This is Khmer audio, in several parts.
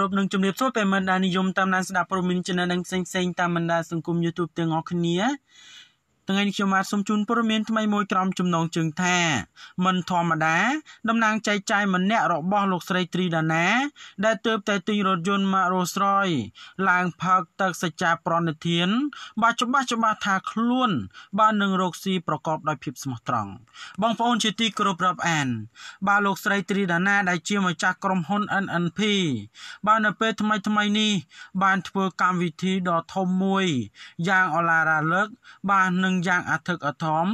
រូបនឹងជំរាបសួរពេលមិនដែលនិយមតាមដានស្ដាប់ព័ត៌មានចំណេះដឹងផ្សេងៗតាមបណ្ដាសង្គម YouTube ទាំងអស់គ្នាថ្ងៃនេះខ្ញុំបាទសូមជូនព័ត៌មានថ្មីមួយក្រំចំណងជើងថាមិនធម្មតាតំណាងចែកចាយម្នាក់របស់លោកស្រីត្រីដាណា ដែលទើបតែទិញរថយន្ត Mac Rolls-Royce ឡើងផើកទឹកសច្ចាប្រណិធានបាទច្បាស់ច្បាស់ថាខ្លួន បាននឹងរកស៊ីប្រកបដោយភាពស្មោះត្រង់បងប្អូនជាទីគោរពរាប់អានបាទលោកស្រីត្រីដាណា ដែលជាម្ចាស់ក្រុមហ៊ុន NNP បាទនៅពេលថ្មីថ្មីនេះ បានធ្វើកម្មវិធីដ៏ធំមួយយ៉ាងអឡារ៉ាលើកបាទនឹងយ៉ាងអធិកអធម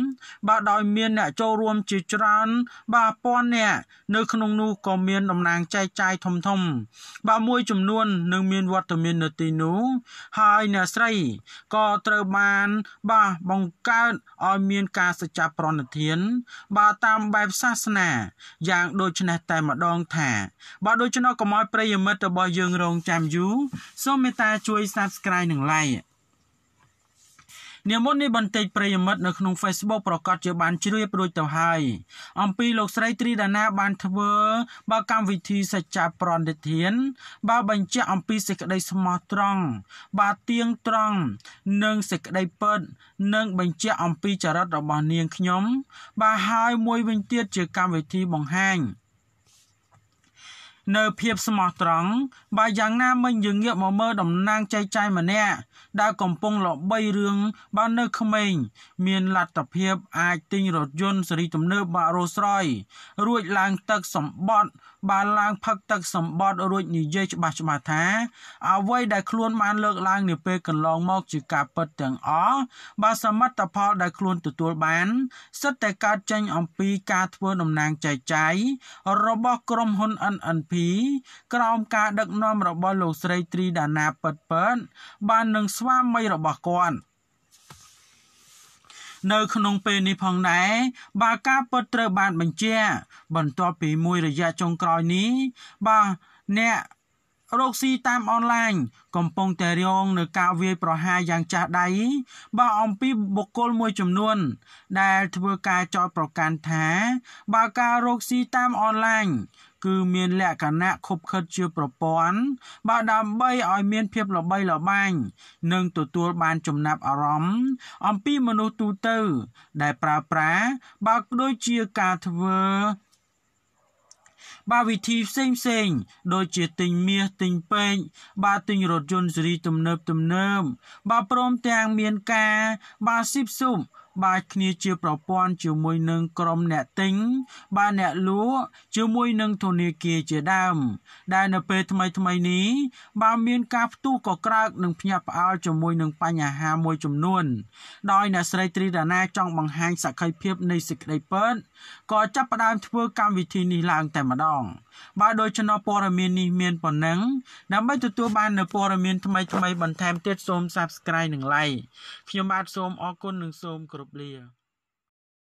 បាទដោយមានអ្នកចូលរួមជាច្រើន បាទពាន់នាក់នៅក្នុងនោះក៏មានតំណាងចែកចាយធំធំបាទមួយចំនួននឹងមានវត្តមាននៅទីនោះហើយអ្នកស្រីក៏ត្រូវបានបាទបង្កើតឲ្យមានការសច្ចប្រណិធាន បាទតាមបែបសាសនាយ៉ាងដូចនេះតែម្ដងថាបាទដូច្នោះកុំឲ្យប្រិយមិត្តរបស់យើងរងចាំយូរសូមមេត្តា ជួយ Subscribe និង Like នាមុននេះបន្តិចប្រិយមិត្តនៅក្នុង Facebook ប្រកាសជាបានជ្រាបរួចទៅហើយអំពីលោកស្រីត្រីដាណាបានធ្វើបើកម្មវិធីសច្ចាប្រណិធានបើបញ្ជាក់អំពីសេចក្តីស្មោះត្រង់បើទៀងត្រង់និងសេចក្តីពិតនិងបញ្ជាក់អំពីចរិតរបស់នាងខ្ញុំបើហើយមួយវិញទៀតជាកម្មវិធីបង្ហាញនៅភាពស្មោះត្រង់បើយ៉ាងណាមិញយើងងាកមកមើលតំណាងចៃចៃម្នាក់ដែលកំពុងល្បីរឿងបាននៅក្មេងមានលទ្ធភាពអាចទិញរថយន្តសេរីទំនើបបាក់រោស្រ័យរួចឡើងទឹកសម្បត្តិបានឡើងផឹកទឹកសម្បត់រួចនិយាយច្បាស់ច្បាស់ថាអ្វីដែលខ្លួនបាន លើកឡើង នាពេលកន្លងមកជាការពិតទាំងអស់បើសមិទ្ធផលដែលខ្លួនទទួលបានសិតតែកើតចេញអំពីការធ្វើតំណាងចែកចាយរបស់ក្រុមហ៊ុន NNP ក្រោមការដឹកនាំរបស់លោកស្រីត្រីដាណាពិតពិតបាននឹងស្វាមីរបស់គាត់នៅក្នុងពេលនេះផងដែរបើការពិតត្រូវបានបញ្ជាក់បន្ទាប់ពីមួយរយៈចុងក្រោយនេះបើអ្នករកស៊ីតាមអនឡាញកំពុងតែរងនឹងការវាយប្រហារយ៉ាងចាស់ដៃបើអំពីបុគ្គលមួយចំនួន ដែលធ្វើការចោទប្រកាន់ថា បើការរកស៊ីតាមអនឡាញគឺមានលក្ខណៈខុបខិតជាប្រព័ន្ធបើដើម្បីឲ្យមានភាពល្បីល្បាញនិងទទួលបានចំណាប់អារម្មណ៍អំពីមនុស្សទូទៅ ដែលប្រើប្រាស់បើដូចជាការធ្វើបើវិធីផ្សេងផ្សេងដូចជាទិញមាសទិញពេជ្របើទិញរថយន្តស៊េរីទំនើបទំនើបបើព្រមទាំងមានការបើស៊ីបស៊ុំបាចគ្នាជាប្រព័ន្ធជាមួយនឹងក្រុមអ្នកទិញបានអ្នកលក់ជាមួយនឹងធនាគារជាដើម ដែលនៅពេលថ្មីថ្មីនេះបានមានការផ្ទុះកក្រើកនិងភ្ញាក់ផ្អើលជាមួយនឹងបញ្ហាមួយចំនួនដោយអ្នកស្រីត្រីដាណាចង់បង្ហាញសក្ខីភាពនៃសេចក្តីពិតក៏ចាប់ផ្ដើមធ្វើកម្មវិធីនេះឡើង តែម្ដងបើដូច្នោះព័ត៌មាននេះមានប៉ុណ្ណឹងដើម្បីទទួលបាននៅព័ត៌មានថ្មីថ្មីបន្ថែមទៀតសូម Subscribe និង Like ខ្ញុំបាទសូមអរគុណនិងសូមគោរពគ្រប់លា